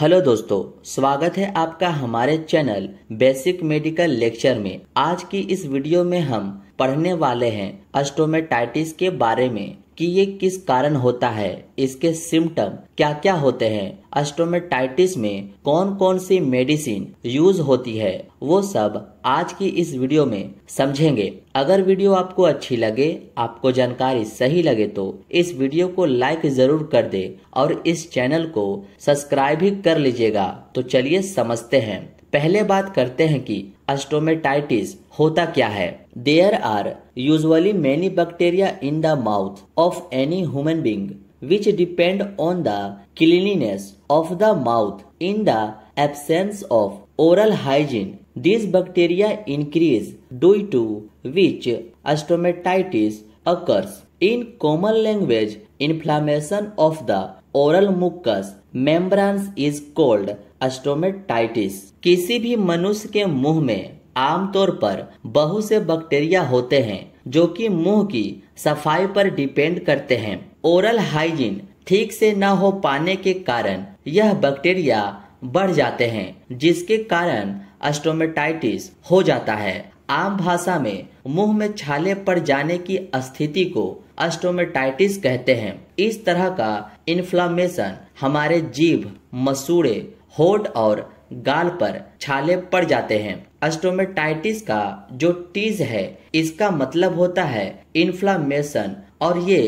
hello दोस्तों स्वागत है आपका हमारे चैनल बेसिक मेडिकल लेक्चर में आज की इस वीडियो में हम पढ़ने वाले हैं अस्टोमेटाइटिस के बारे में कि ये किस कारण होता है इसके सिम्टम क्या क्या होते हैं अस्टोमेटाइटिस में कौन कौन सी मेडिसिन यूज होती है वो सब आज की इस वीडियो में समझेंगे अगर वीडियो आपको अच्छी लगे आपको जानकारी सही लगे तो इस वीडियो को लाइक जरूर कर दे और इस चैनल को सब्सक्राइब भी कर लीजिएगा तो चलिए समझते हैं पहले बात करते हैं कि अस्टोमेटाइटिस होता क्या है there are usually many bacteria in the mouth of any human being which depend on the cleanliness of the mouth in the absence of oral hygiene this bacteria increase due to which stomatitis occurs in common language inflammation of the oral mucous membrane is called stomatitis किसी भी मनुष्य के मुंह में आमतौर पर बहुत से बैक्टीरिया होते हैं जो कि मुंह की सफाई पर डिपेंड करते हैं ओरल हाइजीन ठीक से न हो पाने के कारण यह बैक्टीरिया बढ़ जाते हैं जिसके कारण अस्टोमेटाइटिस हो जाता है आम भाषा में मुंह में छाले पड़ जाने की स्थिति को अस्टोमेटाइटिस कहते हैं इस तरह का इन्फ्लामेशन हमारे जीभ मसूड़े होठ और गाल पर छाले पड़ जाते हैं अस्टोमेटाइटिस का जो टीज है इसका मतलब होता है इन्फ्लामेशन और ये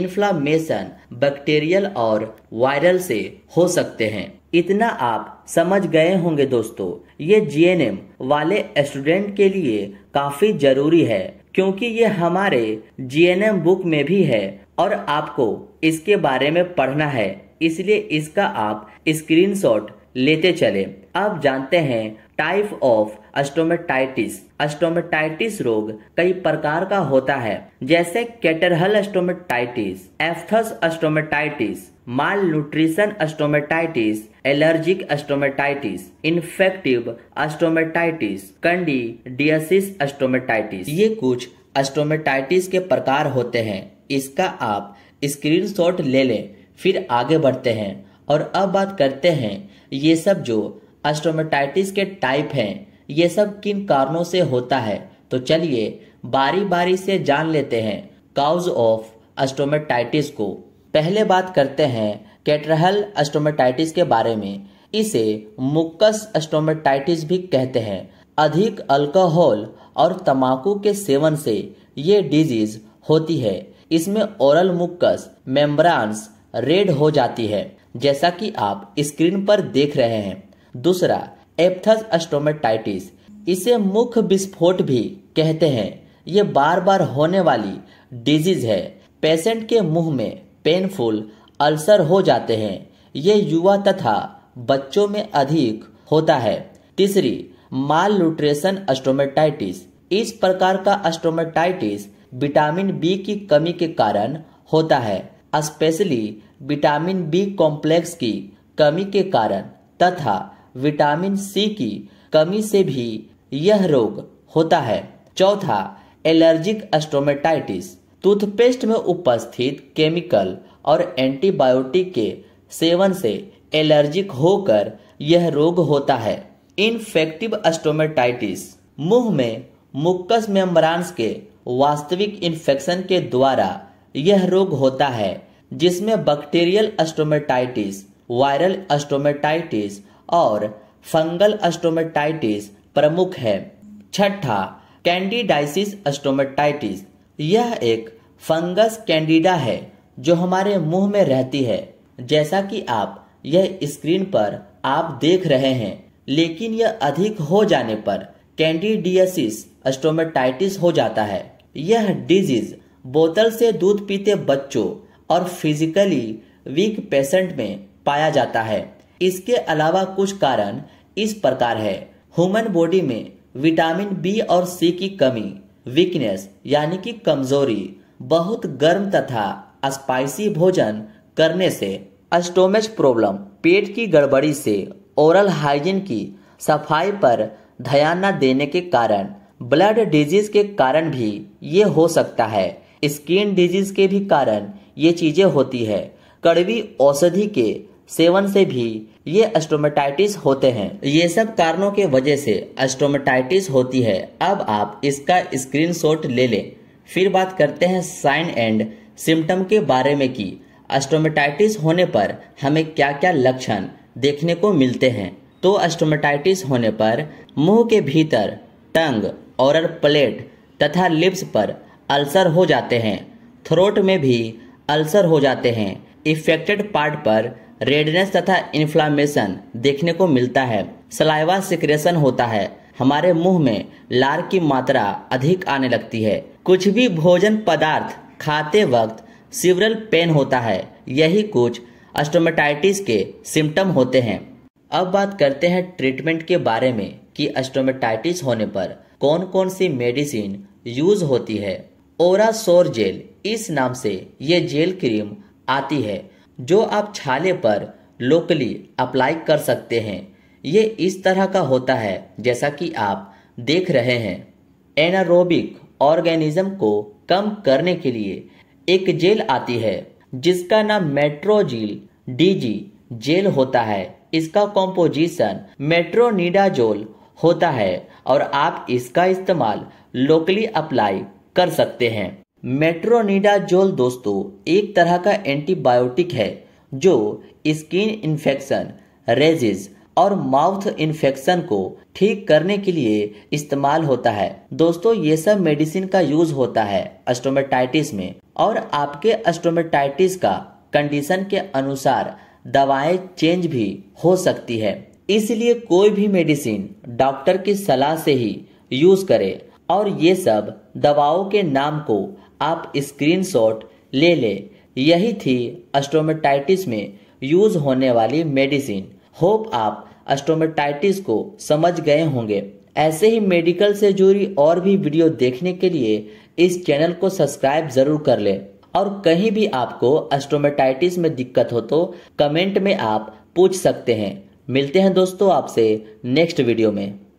इन्फ्लामेशन बैक्टीरियल और वायरल से हो सकते हैं इतना आप समझ गए होंगे दोस्तों ये जीएनएम वाले स्टूडेंट के लिए काफी जरूरी है क्योंकि ये हमारे जीएनएम बुक में भी है और आपको इसके बारे में पढ़ना है इसलिए इसका आप स्क्रीनशॉट लेते चले अब जानते हैं टाइप ऑफ अस्टोमेटाइटिस अस्टोमेटाइटिस रोग कई प्रकार का होता है जैसे catarrhal stomatitis aphthous stomatitis malnutrition stomatitis allergic stomatitis infective stomatitis candidiasis stomatitis ये कुछ अस्टोमेटाइटिस के प्रकार होते हैं इसका आप स्क्रीनशॉट ले लें फिर आगे बढ़ते हैं और अब बात करते हैं ये सब जो अस्टोमेटाइटिस के टाइप हैं ये सब किन कारणों से होता है तो चलिए बारी बारी से जान लेते हैं काउज ऑफ अस्टोमेटाइटिस को पहले बात करते हैं कैटरहल अस्टोमेटाइटिस के बारे में इसे मुक्कस अस्टोमेटाइटिस भी कहते हैं अधिक अल्कोहल और तंबाकू के सेवन से ये डिजीज होती है इसमें ओरल मुक्कस मेम्ब्रांस रेड हो जाती है जैसा कि आप स्क्रीन पर देख रहे हैं दूसरा एप्थस अस्टोमेटाइटिस इसे मुख विस्फोट भी कहते हैं ये बार बार होने वाली डिजीज है पेशेंट के मुंह में पेनफुल अल्सर हो जाते हैं ये युवा तथा बच्चों में अधिक होता है तीसरी माल न्यूट्रेशन अस्टोमेटाइटिस इस प्रकार का अस्टोमेटाइटिस विटामिन बी की कमी के कारण होता है स्पेशली विटामिन बी कॉम्प्लेक्स की कमी के कारण तथा विटामिन सी की कमी से भी यह रोग होता है चौथा एलर्जिक एस्टोमेटाइटिस टूथपेस्ट में उपस्थित केमिकल और एंटीबायोटिक के सेवन से एलर्जिक होकर यह रोग होता है इन्फेक्टिव अस्टोमेटाइटिस मुंह में मुक्कस मेम्ब्रांस के वास्तविक इन्फेक्शन के द्वारा यह रोग होता है जिसमें बैक्टीरियल एस्टोमेटाइटिस वायरल अस्टोमेटाइटिस और फंगल अस्टोमेटाइटिस प्रमुख है छठा कैंडिडाइसिस अस्टोमेटाइटिस यह एक फंगस कैंडिडा है जो हमारे मुंह में रहती है जैसा कि आप यह स्क्रीन पर आप देख रहे हैं लेकिन यह अधिक हो जाने पर कैंडिडियसिस अस्टोमेटाइटिस हो जाता है यह डिजीज बोतल से दूध पीते बच्चों और फिजिकली वीक पेशेंट में पाया जाता है इसके अलावा कुछ कारण इस प्रकार है ह्यूमन बॉडी में विटामिन बी और सी की कमी वीकनेस यानी कि कमजोरी बहुत गर्म तथा स्पाइसी भोजन करने से अस्टोमेज प्रॉब्लम पेट की गड़बड़ी से ओरल हाइजीन की सफाई पर ध्यान न देने के कारण ब्लड डिजीज के कारण भी ये हो सकता है स्किन डिजीज के भी कारण ये चीजें होती है कड़वी औषधि के सेवन से भी ये एस्टोमेटाइटिस होते हैं ये सब कारणों के वजह से एस्टोमेटाइटिस होती है अब आप इसका स्क्रीनशॉट ले लें फिर बात करते हैं साइन एंड सिम्टम के बारे में कि एस्टोमेटाइटिस होने पर हमें क्या क्या लक्षण देखने को मिलते हैं तो एस्टोमेटाइटिस होने पर मुंह के भीतर टंग और प्लेट तथा लिप्स पर अल्सर हो जाते हैं थ्रोट में भी अल्सर हो जाते हैं इफेक्टेड पार्ट पर रेडनेस तथा इन्फ्लामेशन देखने को मिलता है सलाइवा सिक्रेशन होता है हमारे मुंह में लार की मात्रा अधिक आने लगती है कुछ भी भोजन पदार्थ खाते वक्त सिवरल पेन होता है यही कुछ अस्टोमेटाइटिस के सिम्टम होते हैं अब बात करते हैं ट्रीटमेंट के बारे में कि अस्टोमेटाइटिस होने पर कौन कौन सी मेडिसिन यूज होती है ओरा सोर जेल इस नाम से ये जेल क्रीम आती है जो आप छाले पर लोकली अप्लाई कर सकते हैं ये इस तरह का होता है जैसा कि आप देख रहे हैं एनारोबिक ऑर्गेनिज्म को कम करने के लिए एक जेल आती है जिसका नाम मेट्रोजील डीजी जेल होता है इसका कॉम्पोजिशन मेट्रोनिडाजोल होता है और आप इसका इस्तेमाल लोकली अप्लाई कर सकते हैं मेट्रोनिडाजोल दोस्तों एक तरह का एंटीबायोटिक है जो स्किन इन्फेक्शन रेजिज और माउथ इन्फेक्शन को ठीक करने के लिए इस्तेमाल होता है दोस्तों ये सब मेडिसिन का यूज होता है अस्टोमेटाइटिस में और आपके अस्टोमेटाइटिस का कंडीशन के अनुसार दवाएं चेंज भी हो सकती है इसलिए कोई भी मेडिसिन डॉक्टर की सलाह से ही यूज करें और ये सब दवाओं के नाम को आप स्क्रीनशॉट ले लें यही थी अस्टोमेटाइटिस में यूज होने वाली मेडिसिन होप आप अस्टोमेटाइटिस को समझ गए होंगे ऐसे ही मेडिकल से जुड़ी और भी वीडियो देखने के लिए इस चैनल को सब्सक्राइब जरूर कर लें और कहीं भी आपको अस्टोमेटाइटिस में दिक्कत हो तो कमेंट में आप पूछ सकते हैं मिलते हैं दोस्तों आपसे नेक्स्ट वीडियो में